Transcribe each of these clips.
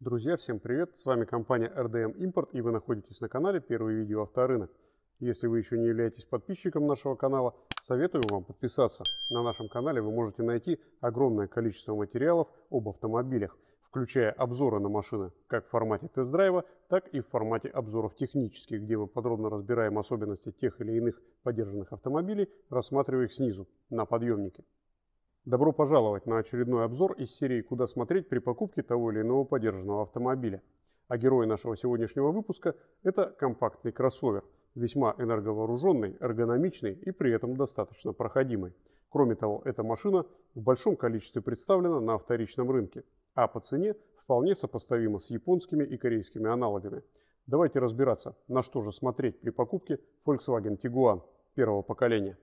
Друзья, всем привет! С вами компания RDM Import и вы находитесь на канале Первое видео авторынок. Если вы еще не являетесь подписчиком нашего канала, советую вам подписаться. На нашем канале вы можете найти огромное количество материалов об автомобилях, включая обзоры на машины как в формате тест-драйва, так и в формате обзоров технических, где мы подробно разбираем особенности тех или иных подержанных автомобилей, рассматривая их снизу, на подъемнике. Добро пожаловать на очередной обзор из серии «Куда смотреть при покупке того или иного подержанного автомобиля». А герой нашего сегодняшнего выпуска – это компактный кроссовер, весьма энерговооруженный, эргономичный и при этом достаточно проходимый. Кроме того, эта машина в большом количестве представлена на вторичном рынке, а по цене вполне сопоставима с японскими и корейскими аналогами. Давайте разбираться, на что же смотреть при покупке Volkswagen Tiguan первого поколения.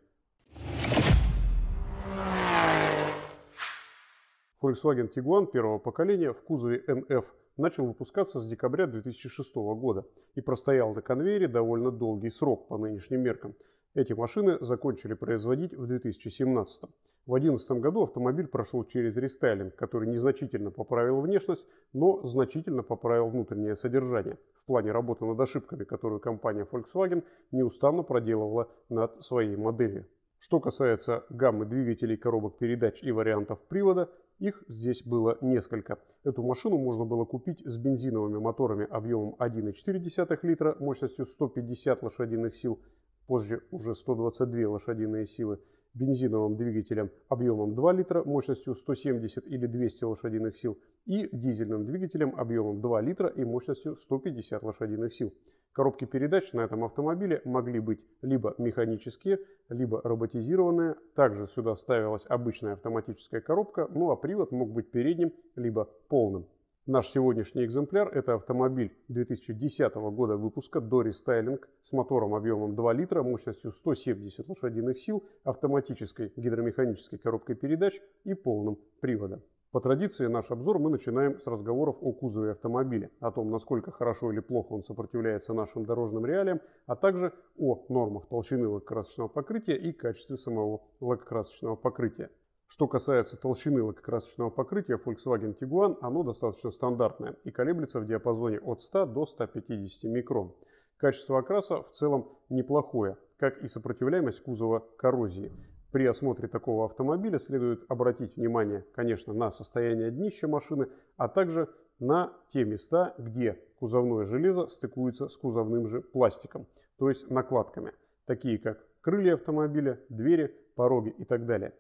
Volkswagen Tiguan первого поколения в кузове NF начал выпускаться с декабря 2006 года и простоял на конвейере довольно долгий срок по нынешним меркам. Эти машины закончили производить в 2017. В 2011 году автомобиль прошел через рестайлинг, который незначительно поправил внешность, но значительно поправил внутреннее содержание в плане работы над ошибками, которую компания Volkswagen неустанно проделывала над своей моделью. Что касается гаммы двигателей, коробок передач и вариантов привода, их здесь было несколько. Эту машину можно было купить с бензиновыми моторами объемом 1,4 литра, мощностью 150 лошадиных сил, позже уже 122 лошадиные силы, бензиновым двигателем объемом 2 литра, мощностью 170 или 200 лошадиных сил и дизельным двигателем объемом 2 литра и мощностью 150 лошадиных сил. Коробки передач на этом автомобиле могли быть либо механические, либо роботизированные. Также сюда ставилась обычная автоматическая коробка, ну а привод мог быть передним, либо полным. Наш сегодняшний экземпляр – это автомобиль 2010 года выпуска до рестайлинг с мотором объемом 2 литра, мощностью 170 лошадиных сил, автоматической гидромеханической коробкой передач и полным приводом. По традиции наш обзор мы начинаем с разговоров о кузове автомобиля, о том, насколько хорошо или плохо он сопротивляется нашим дорожным реалиям, а также о нормах толщины лакокрасочного покрытия и качестве самого лакокрасочного покрытия. Что касается толщины лакокрасочного покрытия Volkswagen Tiguan, оно достаточно стандартное и колеблется в диапазоне от 100 до 150 микрон. Качество окраса в целом неплохое, как и сопротивляемость кузова коррозии. При осмотре такого автомобиля следует обратить внимание, конечно, на состояние днища машины, а также на те места, где кузовное железо стыкуется с кузовным же пластиком, то есть накладками, такие как крылья автомобиля, двери, пороги и так далее.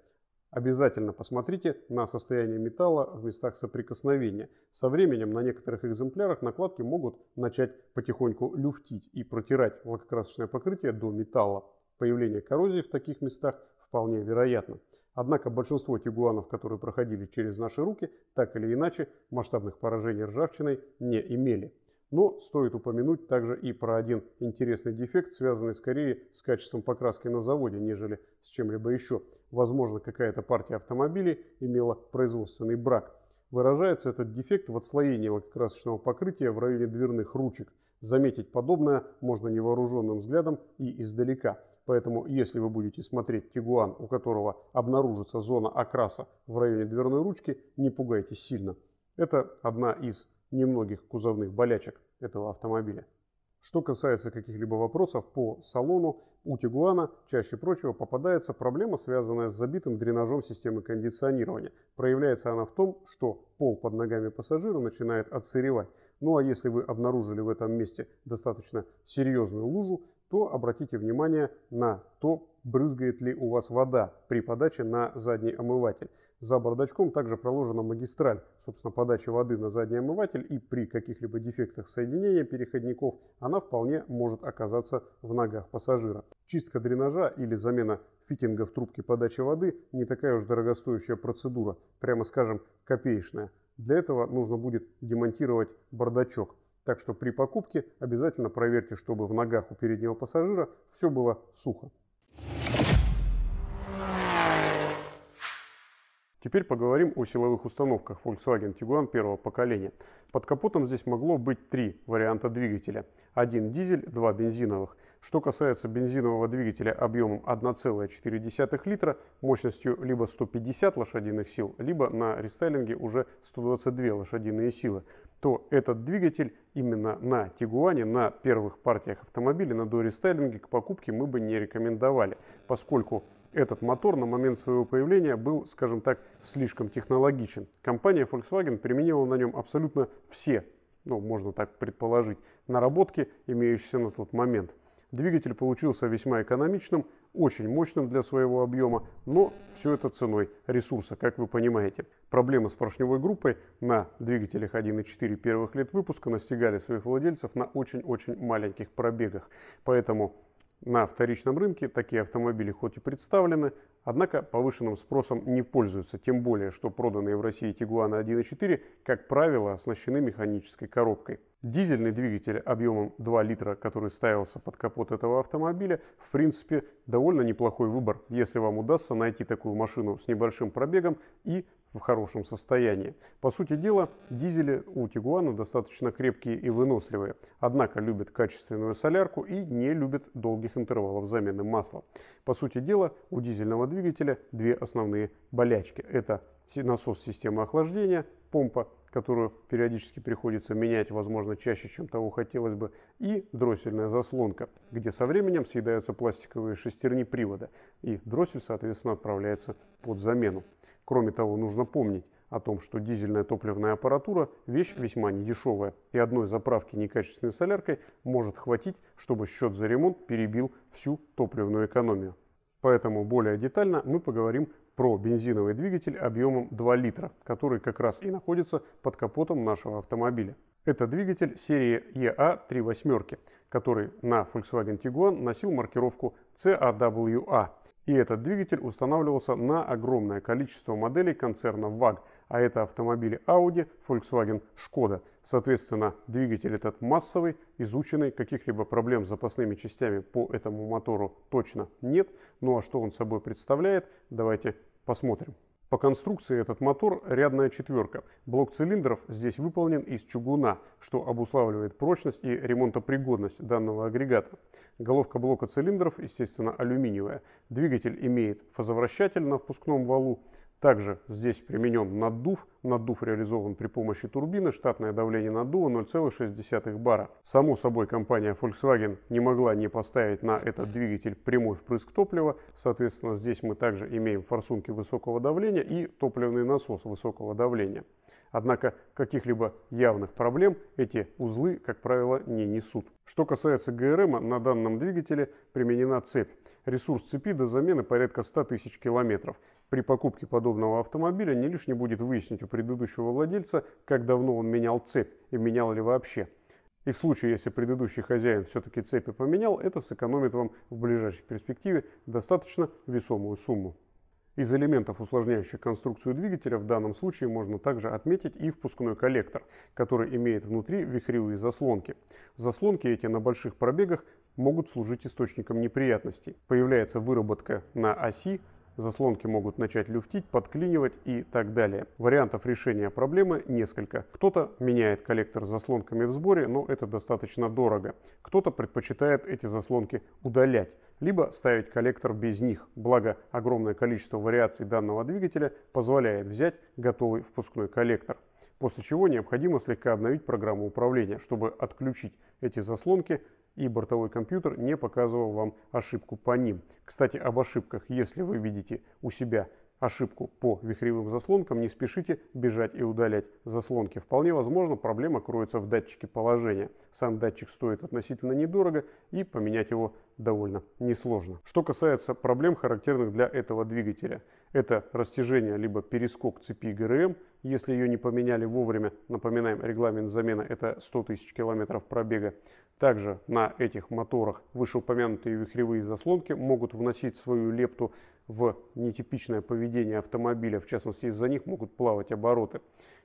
Обязательно посмотрите на состояние металла в местах соприкосновения. Со временем на некоторых экземплярах накладки могут начать потихоньку люфтить и протирать лакокрасочное покрытие до металла. Появление коррозии в таких местах вполне вероятно. Однако большинство тигуанов, которые проходили через наши руки, так или иначе масштабных поражений ржавчиной не имели. Но стоит упомянуть также и про один интересный дефект, связанный скорее с качеством покраски на заводе, нежели с чем-либо еще. Возможно, какая-то партия автомобилей имела производственный брак. Выражается этот дефект в отслоении лакокрасочного покрытия в районе дверных ручек – Заметить подобное можно невооруженным взглядом и издалека. Поэтому, если вы будете смотреть тигуан, у которого обнаружится зона окраса в районе дверной ручки, не пугайтесь сильно. Это одна из немногих кузовных болячек этого автомобиля. Что касается каких-либо вопросов по салону, у Тигуана чаще прочего попадается проблема, связанная с забитым дренажом системы кондиционирования. Проявляется она в том, что пол под ногами пассажира начинает отсыревать. Ну а если вы обнаружили в этом месте достаточно серьезную лужу, то обратите внимание на то, брызгает ли у вас вода при подаче на задний омыватель. За бардачком также проложена магистраль, собственно, подачи воды на задний омыватель, и при каких-либо дефектах соединения переходников она вполне может оказаться в ногах пассажира. Чистка дренажа или замена фитинга в трубке подачи воды не такая уж дорогостоящая процедура, прямо скажем, копеечная. Для этого нужно будет демонтировать бардачок. Так что при покупке обязательно проверьте, чтобы в ногах у переднего пассажира все было сухо. Теперь поговорим о силовых установках Volkswagen Tiguan первого поколения. Под капотом здесь могло быть три варианта двигателя. Один дизель, два бензиновых. Что касается бензинового двигателя объемом 1,4 литра, мощностью либо 150 лошадиных сил, либо на рестайлинге уже 122 лошадиные силы, то этот двигатель именно на Тигуане, на первых партиях автомобиля, на дорестайлинге к покупке мы бы не рекомендовали, поскольку этот мотор на момент своего появления был, скажем так, слишком технологичен. Компания Volkswagen применила на нем абсолютно все, ну, можно так предположить, наработки, имеющиеся на тот момент. Двигатель получился весьма экономичным, очень мощным для своего объема, но все это ценой ресурса, как вы понимаете. Проблемы с поршневой группой на двигателях 1.4 первых лет выпуска настигали своих владельцев на очень-очень маленьких пробегах. Поэтому на вторичном рынке такие автомобили хоть и представлены, однако повышенным спросом не пользуются, тем более, что проданные в России Tiguan 1.4, как правило, оснащены механической коробкой. Дизельный двигатель объемом 2 литра, который ставился под капот этого автомобиля, в принципе, довольно неплохой выбор, если вам удастся найти такую машину с небольшим пробегом и в хорошем состоянии. По сути дела, дизели у Тигуана достаточно крепкие и выносливые, однако любят качественную солярку и не любят долгих интервалов замены масла. По сути дела, у дизельного двигателя две основные болячки. Это насос системы охлаждения, помпа которую периодически приходится менять, возможно, чаще, чем того хотелось бы, и дроссельная заслонка, где со временем съедаются пластиковые шестерни привода, и дроссель, соответственно, отправляется под замену. Кроме того, нужно помнить, о том, что дизельная топливная аппаратура – вещь весьма недешевая, и одной заправки некачественной соляркой может хватить, чтобы счет за ремонт перебил всю топливную экономию. Поэтому более детально мы поговорим про бензиновый двигатель объемом 2 литра, который как раз и находится под капотом нашего автомобиля. Это двигатель серии EA38, который на Volkswagen Tiguan носил маркировку CAWA. И этот двигатель устанавливался на огромное количество моделей концерна VAG, а это автомобили Audi, Volkswagen, Skoda. Соответственно, двигатель этот массовый, изученный, каких-либо проблем с запасными частями по этому мотору точно нет. Ну а что он собой представляет, давайте Посмотрим. По конструкции этот мотор рядная четверка. Блок цилиндров здесь выполнен из чугуна, что обуславливает прочность и ремонтопригодность данного агрегата. Головка блока цилиндров, естественно, алюминиевая. Двигатель имеет фазовращатель на впускном валу, также здесь применен наддув. Наддув реализован при помощи турбины, штатное давление наддува 0,6 бара. Само собой, компания Volkswagen не могла не поставить на этот двигатель прямой впрыск топлива. Соответственно, здесь мы также имеем форсунки высокого давления и топливный насос высокого давления. Однако каких-либо явных проблем эти узлы, как правило, не несут. Что касается ГРМ, на данном двигателе применена цепь. Ресурс цепи до замены порядка 100 тысяч километров. При покупке подобного автомобиля не лишне будет выяснить у предыдущего владельца, как давно он менял цепь и менял ли вообще. И в случае, если предыдущий хозяин все-таки цепи поменял, это сэкономит вам в ближайшей перспективе достаточно весомую сумму. Из элементов, усложняющих конструкцию двигателя, в данном случае можно также отметить и впускной коллектор, который имеет внутри вихревые заслонки. Заслонки эти на больших пробегах могут служить источником неприятностей. Появляется выработка на оси, заслонки могут начать люфтить, подклинивать и так далее. Вариантов решения проблемы несколько. Кто-то меняет коллектор с заслонками в сборе, но это достаточно дорого. Кто-то предпочитает эти заслонки удалять либо ставить коллектор без них, благо огромное количество вариаций данного двигателя позволяет взять готовый впускной коллектор. После чего необходимо слегка обновить программу управления, чтобы отключить эти заслонки и бортовой компьютер не показывал вам ошибку по ним. Кстати, об ошибках, если вы видите у себя ошибку по вихревым заслонкам, не спешите бежать и удалять заслонки. Вполне возможно, проблема кроется в датчике положения. Сам датчик стоит относительно недорого и поменять его довольно несложно. Что касается проблем, характерных для этого двигателя. Это растяжение либо перескок цепи ГРМ, если ее не поменяли вовремя. Напоминаем, регламент замена это 100 тысяч километров пробега. Также на этих моторах вышеупомянутые вихревые заслонки могут вносить свою лепту в нетипичное поведение автомобиля, в частности из-за них могут плавать обороты.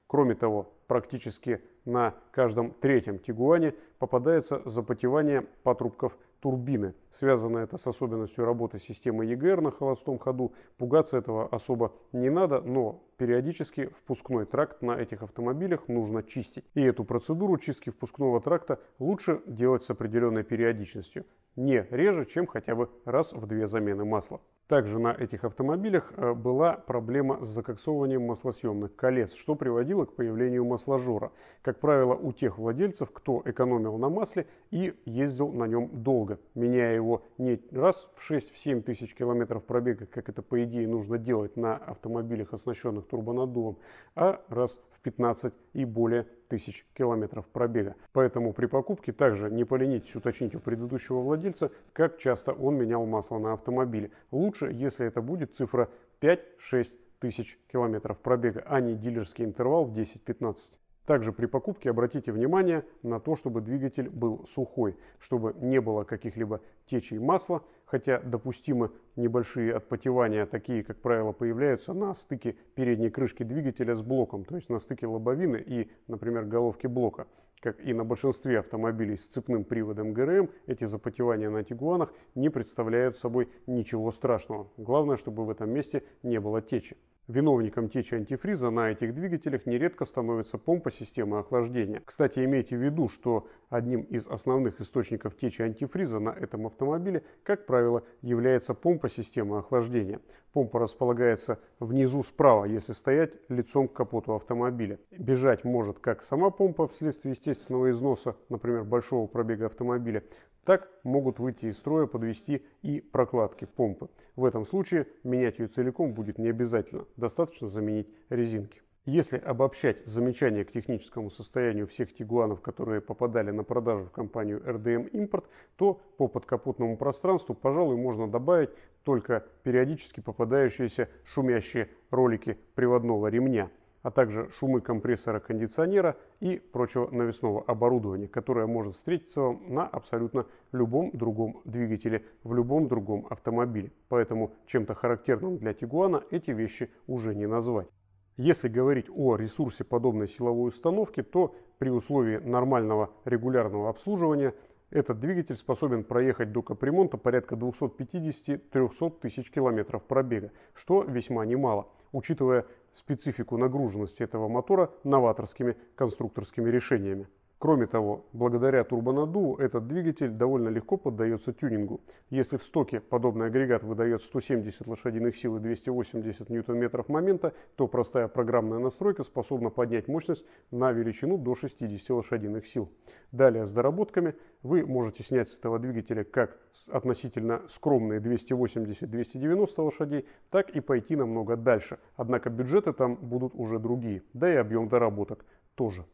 Кроме того, практически на каждом третьем Тигуане попадается запотевание патрубков турбины. Связано это с особенностью работы системы EGR на холостом ходу. Пугаться этого особо не надо, но Периодически впускной тракт на этих автомобилях нужно чистить. И эту процедуру чистки впускного тракта лучше делать с определенной периодичностью, не реже, чем хотя бы раз в две замены масла. Также на этих автомобилях э, была проблема с закоксованием маслосъемных колец, что приводило к появлению масложора, как правило, у тех владельцев, кто экономил на масле и ездил на нем долго, меняя его не раз в 6-7 тысяч километров пробега, как это по идее нужно делать на автомобилях, оснащенных турбонаддувом, а раз в 15 и более тысяч километров пробега. Поэтому при покупке также не поленитесь уточнить у предыдущего владельца, как часто он менял масло на автомобиле. Лучше, если это будет цифра 5-6 тысяч километров пробега, а не дилерский интервал в 10-15. Также при покупке обратите внимание на то, чтобы двигатель был сухой, чтобы не было каких-либо течей масла, хотя допустимы небольшие отпотевания, такие, как правило, появляются на стыке передней крышки двигателя с блоком, то есть на стыке лобовины и, например, головки блока. Как и на большинстве автомобилей с цепным приводом ГРМ, эти запотевания на Тигуанах не представляют собой ничего страшного. Главное, чтобы в этом месте не было течи. Виновником течи антифриза на этих двигателях нередко становится помпа системы охлаждения. Кстати, имейте в виду, что одним из основных источников течи антифриза на этом автомобиле, как правило, является помпа системы охлаждения. Помпа располагается внизу справа, если стоять лицом к капоту автомобиля. Бежать может как сама помпа вследствие естественного износа, например, большого пробега автомобиля, так могут выйти из строя, подвести и прокладки помпы. В этом случае менять ее целиком будет не обязательно, достаточно заменить резинки. Если обобщать замечания к техническому состоянию всех тигуанов, которые попадали на продажу в компанию RDM Import, то по подкапотному пространству, пожалуй, можно добавить только периодически попадающиеся шумящие ролики приводного ремня – а также шумы компрессора кондиционера и прочего навесного оборудования, которое может встретиться вам на абсолютно любом другом двигателе, в любом другом автомобиле. Поэтому чем-то характерным для Тигуана эти вещи уже не назвать. Если говорить о ресурсе подобной силовой установки, то при условии нормального регулярного обслуживания этот двигатель способен проехать до капремонта порядка 250-300 тысяч километров пробега, что весьма немало – учитывая специфику нагруженности этого мотора новаторскими конструкторскими решениями. Кроме того, благодаря турбонаддуву этот двигатель довольно легко поддается тюнингу. Если в стоке подобный агрегат выдает 170 лошадиных сил и 280 ньютон-метров момента, то простая программная настройка способна поднять мощность на величину до 60 лошадиных сил. Далее с доработками вы можете снять с этого двигателя как относительно скромные 280-290 лошадей, так и пойти намного дальше. Однако бюджеты там будут уже другие, да и объем доработок тоже.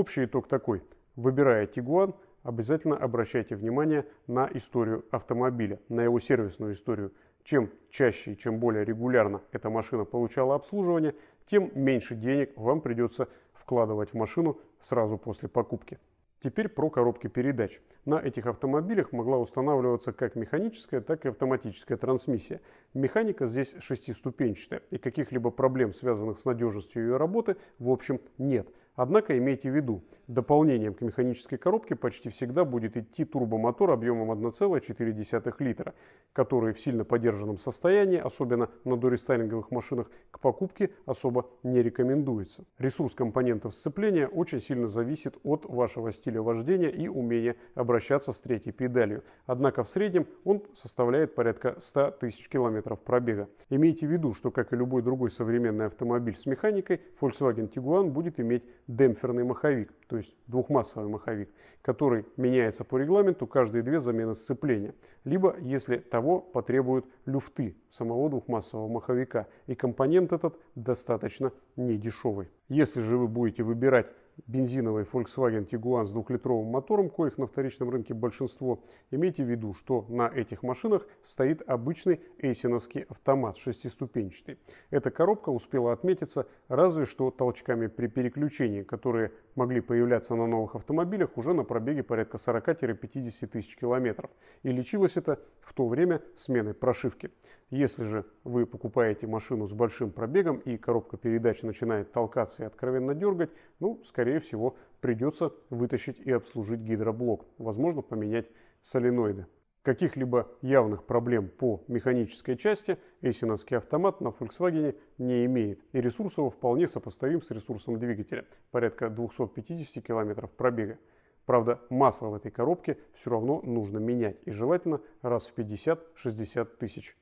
Общий итог такой. Выбирая Тигуан, обязательно обращайте внимание на историю автомобиля, на его сервисную историю. Чем чаще и чем более регулярно эта машина получала обслуживание, тем меньше денег вам придется вкладывать в машину сразу после покупки. Теперь про коробки передач. На этих автомобилях могла устанавливаться как механическая, так и автоматическая трансмиссия. Механика здесь шестиступенчатая, и каких-либо проблем, связанных с надежностью ее работы, в общем, нет – Однако имейте в виду, дополнением к механической коробке почти всегда будет идти турбомотор объемом 1,4 литра, который в сильно подержанном состоянии, особенно на дорестайлинговых машинах, к покупке особо не рекомендуется. Ресурс компонентов сцепления очень сильно зависит от вашего стиля вождения и умения обращаться с третьей педалью. Однако в среднем он составляет порядка 100 тысяч километров пробега. Имейте в виду, что как и любой другой современный автомобиль с механикой, Volkswagen Tiguan будет иметь демпферный маховик, то есть двухмассовый маховик, который меняется по регламенту каждые две замены сцепления, либо если того потребуют люфты самого двухмассового маховика, и компонент этот достаточно недешевый. Если же вы будете выбирать бензиновый Volkswagen Tiguan с двухлитровым мотором, коих на вторичном рынке большинство, имейте в виду, что на этих машинах стоит обычный эйсиновский автомат шестиступенчатый. Эта коробка успела отметиться разве что толчками при переключении, которые могли появляться на новых автомобилях уже на пробеге порядка 40-50 тысяч километров. И лечилось это в то время сменой прошивки. Если же вы покупаете машину с большим пробегом и коробка передач начинает толкаться и откровенно дергать, ну, скорее всего, придется вытащить и обслужить гидроблок, возможно, поменять соленоиды. Каких-либо явных проблем по механической части эйсиновский автомат на Volkswagen не имеет, и ресурс его вполне сопоставим с ресурсом двигателя, порядка 250 км пробега. Правда, масло в этой коробке все равно нужно менять, и желательно раз в 50-60 тысяч.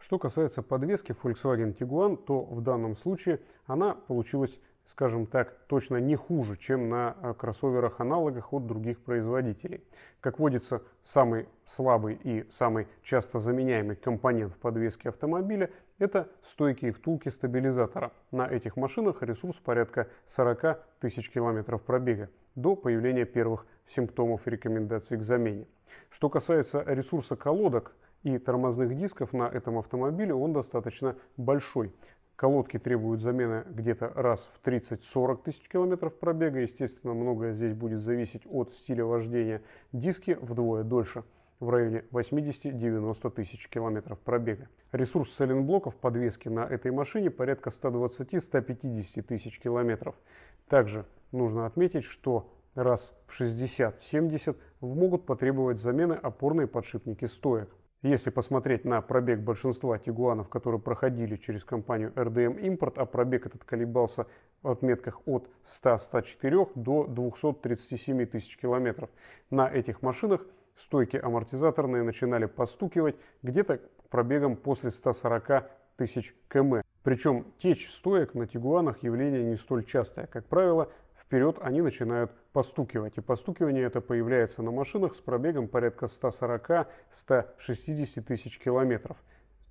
Что касается подвески Volkswagen Tiguan, то в данном случае она получилась скажем так, точно не хуже, чем на а, кроссоверах-аналогах от других производителей. Как водится, самый слабый и самый часто заменяемый компонент в подвеске автомобиля – это стойкие втулки стабилизатора. На этих машинах ресурс порядка 40 тысяч километров пробега до появления первых симптомов и рекомендаций к замене. Что касается ресурса колодок – и тормозных дисков на этом автомобиле он достаточно большой. Колодки требуют замены где-то раз в 30-40 тысяч километров пробега. Естественно, многое здесь будет зависеть от стиля вождения. Диски вдвое дольше в районе 80-90 тысяч километров пробега. Ресурс соленблоков подвески на этой машине порядка 120-150 тысяч километров. Также нужно отметить, что раз в 60-70 могут потребовать замены опорные подшипники стоек. Если посмотреть на пробег большинства тигуанов, которые проходили через компанию RDM Import, а пробег этот колебался в отметках от 100-104 до 237 тысяч километров. На этих машинах стойки амортизаторные начинали постукивать где-то пробегом после 140 тысяч км. Причем течь стоек на тигуанах явление не столь частое. Как правило, вперед они начинают постукивать. И постукивание это появляется на машинах с пробегом порядка 140-160 тысяч километров.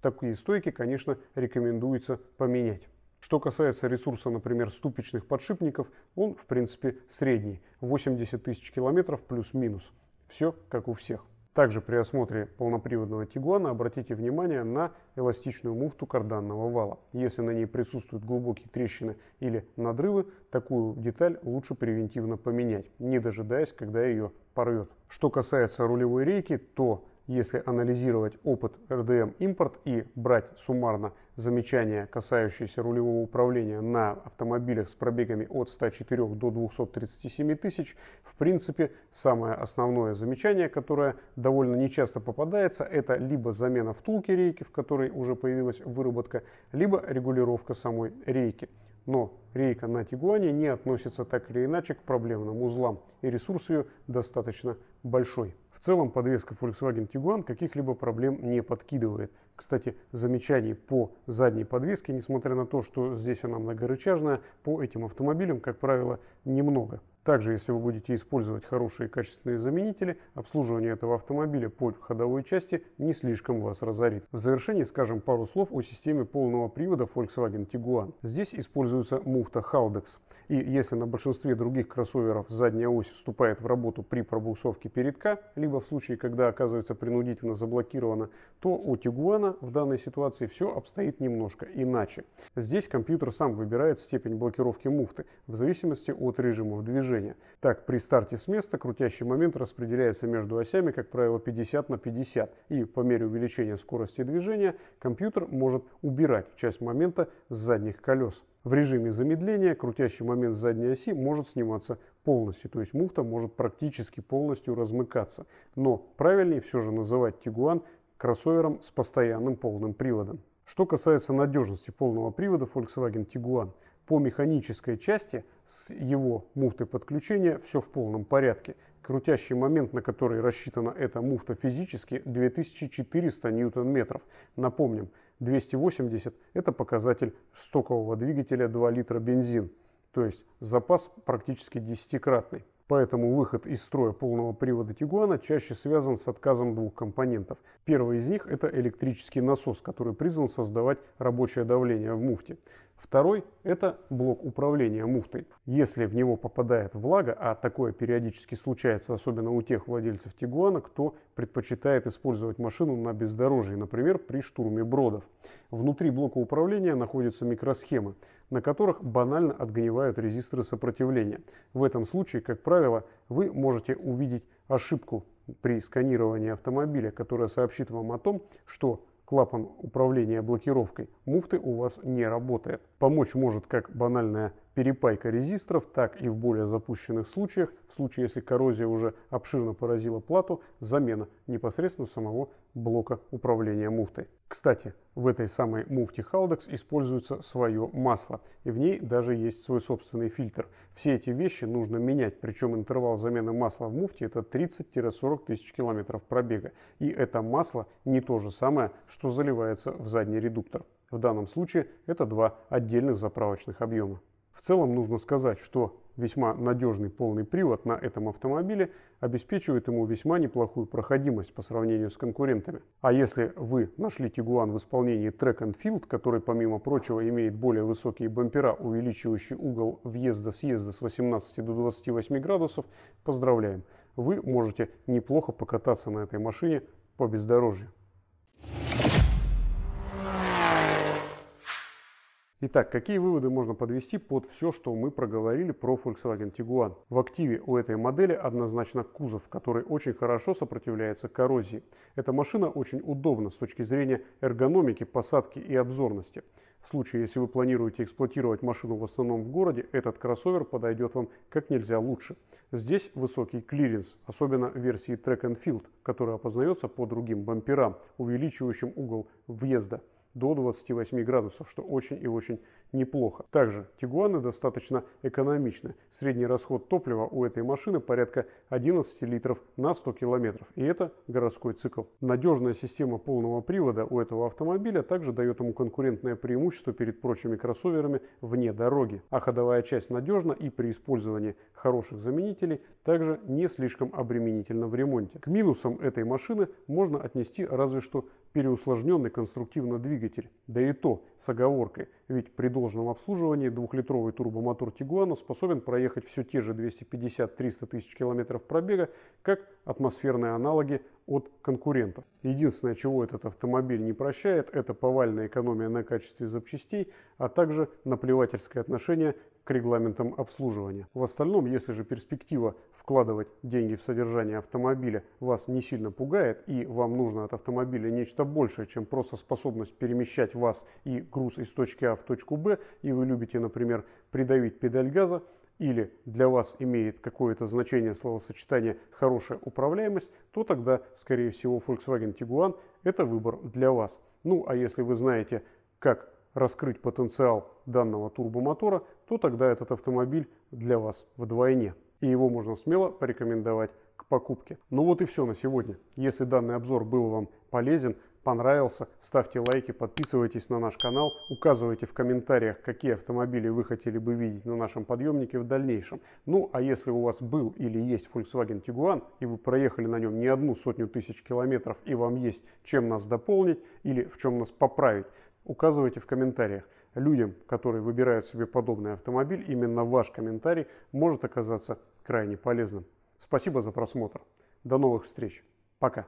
Такие стойки, конечно, рекомендуется поменять. Что касается ресурса, например, ступичных подшипников, он, в принципе, средний. 80 тысяч километров плюс-минус. Все как у всех. Также при осмотре полноприводного Тигуана обратите внимание на эластичную муфту карданного вала. Если на ней присутствуют глубокие трещины или надрывы, такую деталь лучше превентивно поменять, не дожидаясь, когда ее порвет. Что касается рулевой рейки, то если анализировать опыт RDM импорт и брать суммарно замечания, касающиеся рулевого управления на автомобилях с пробегами от 104 до 237 тысяч, в принципе, самое основное замечание, которое довольно нечасто попадается, это либо замена втулки рейки, в которой уже появилась выработка, либо регулировка самой рейки но рейка на Тигуане не относится так или иначе к проблемным узлам, и ресурс ее достаточно большой. В целом подвеска Volkswagen Tiguan каких-либо проблем не подкидывает. Кстати, замечаний по задней подвеске, несмотря на то, что здесь она многорычажная, по этим автомобилям, как правило, немного. Также, если вы будете использовать хорошие качественные заменители, обслуживание этого автомобиля по ходовой части не слишком вас разорит. В завершении скажем пару слов о системе полного привода Volkswagen Tiguan. Здесь используется муфта Haldex. И если на большинстве других кроссоверов задняя ось вступает в работу при пробуксовке передка, либо в случае, когда оказывается принудительно заблокирована, то у Tiguan в данной ситуации все обстоит немножко иначе. Здесь компьютер сам выбирает степень блокировки муфты в зависимости от режимов движения движения. Так, при старте с места крутящий момент распределяется между осями, как правило, 50 на 50. И по мере увеличения скорости движения компьютер может убирать часть момента с задних колес. В режиме замедления крутящий момент задней оси может сниматься полностью, то есть муфта может практически полностью размыкаться. Но правильнее все же называть Тигуан кроссовером с постоянным полным приводом. Что касается надежности полного привода Volkswagen Tiguan, по механической части с его муфты подключения все в полном порядке. Крутящий момент, на который рассчитана эта муфта физически, 2400 ньютон-метров. Напомним, 280 – это показатель стокового двигателя 2 литра бензин, то есть запас практически десятикратный. Поэтому выход из строя полного привода Тигуана чаще связан с отказом двух компонентов. Первый из них – это электрический насос, который призван создавать рабочее давление в муфте. Второй – это блок управления муфтой. Если в него попадает влага, а такое периодически случается, особенно у тех владельцев Тигуана, кто предпочитает использовать машину на бездорожье, например, при штурме бродов. Внутри блока управления находятся микросхемы, на которых банально отгнивают резисторы сопротивления. В этом случае, как правило, вы можете увидеть ошибку при сканировании автомобиля, которая сообщит вам о том, что клапан управления блокировкой муфты у вас не работает. Помочь может как банальная перепайка резисторов, так и в более запущенных случаях, в случае, если коррозия уже обширно поразила плату, замена непосредственно самого блока управления муфтой. Кстати, в этой самой муфте Haldex используется свое масло, и в ней даже есть свой собственный фильтр. Все эти вещи нужно менять, причем интервал замены масла в муфте это 30-40 тысяч километров пробега. И это масло не то же самое, что заливается в задний редуктор. В данном случае это два отдельных заправочных объема. В целом нужно сказать, что весьма надежный полный привод на этом автомобиле обеспечивает ему весьма неплохую проходимость по сравнению с конкурентами. А если вы нашли Tiguan в исполнении Track and Field, который помимо прочего имеет более высокие бампера, увеличивающий угол въезда-съезда с 18 до 28 градусов, поздравляем! Вы можете неплохо покататься на этой машине по бездорожью. Итак, какие выводы можно подвести под все, что мы проговорили про Volkswagen Tiguan? В активе у этой модели однозначно кузов, который очень хорошо сопротивляется коррозии. Эта машина очень удобна с точки зрения эргономики, посадки и обзорности. В случае, если вы планируете эксплуатировать машину в основном в городе, этот кроссовер подойдет вам как нельзя лучше. Здесь высокий клиренс, особенно в версии Track and Field, который опознается по другим бамперам, увеличивающим угол въезда до 28 градусов, что очень и очень неплохо. Также Тигуаны достаточно экономичны. Средний расход топлива у этой машины порядка 11 литров на 100 километров. И это городской цикл. Надежная система полного привода у этого автомобиля также дает ему конкурентное преимущество перед прочими кроссоверами вне дороги. А ходовая часть надежна и при использовании хороших заменителей также не слишком обременительна в ремонте. К минусам этой машины можно отнести разве что переусложненный конструктивно двигатель, да и то с оговоркой, ведь при должном обслуживании двухлитровый турбомотор Тигуана способен проехать все те же 250-300 тысяч километров пробега, как атмосферные аналоги от конкурентов. Единственное, чего этот автомобиль не прощает, это повальная экономия на качестве запчастей, а также наплевательское отношение к регламентам обслуживания. В остальном, если же перспектива вкладывать деньги в содержание автомобиля вас не сильно пугает и вам нужно от автомобиля нечто большее, чем просто способность перемещать вас и груз из точки А в точку Б, и вы любите, например, придавить педаль газа, или для вас имеет какое-то значение словосочетание «хорошая управляемость», то тогда, скорее всего, Volkswagen Tiguan – это выбор для вас. Ну, а если вы знаете, как раскрыть потенциал данного турбомотора, то тогда этот автомобиль для вас вдвойне и его можно смело порекомендовать к покупке. Ну вот и все на сегодня. Если данный обзор был вам полезен, понравился, ставьте лайки, подписывайтесь на наш канал, указывайте в комментариях, какие автомобили вы хотели бы видеть на нашем подъемнике в дальнейшем. Ну а если у вас был или есть Volkswagen Tiguan и вы проехали на нем не одну сотню тысяч километров и вам есть чем нас дополнить или в чем нас поправить, указывайте в комментариях. Людям, которые выбирают себе подобный автомобиль, именно ваш комментарий может оказаться крайне полезным. Спасибо за просмотр. До новых встреч. Пока.